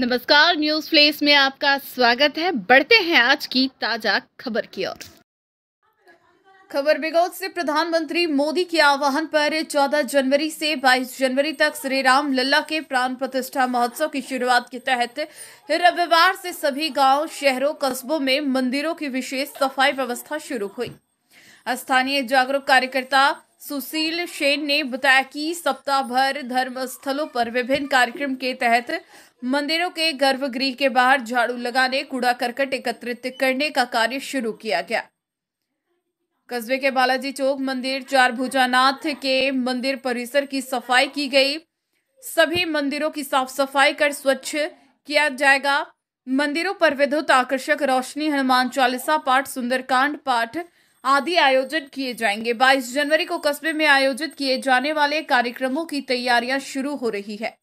नमस्कार news place में आपका स्वागत है बढ़ते हैं आज की ताजा खबर की ओर खबर बिगोद से प्रधानमंत्री मोदी के आह्वान पर 14 जनवरी से 22 जनवरी तक श्री राम लल्ला के प्राण प्रतिष्ठा महोत्सव की शुरुआत के तहत रविवार से सभी गांव, शहरों कस्बों में मंदिरों की विशेष सफाई व्यवस्था शुरू हुई स्थानीय जागरूक कार्यकर्ता सुशील सेन ने बताया कि सप्ताह भर धर्म स्थलों पर विभिन्न कार्यक्रम के तहत मंदिरों के गर्भगृह के बाहर झाड़ू लगाने कूड़ा करकट एकत्रित करने का कार्य शुरू किया गया कस्बे के बालाजी चौक मंदिर चार भुजानाथ के मंदिर परिसर की सफाई की गई सभी मंदिरों की साफ सफाई कर स्वच्छ किया जाएगा मंदिरों पर विद्युत आकर्षक रोशनी हनुमान चालीसा पाठ सुंदरकांड पाठ आदि आयोजित किए जाएंगे 22 जनवरी को कस्बे में आयोजित किए जाने वाले कार्यक्रमों की तैयारियां शुरू हो रही है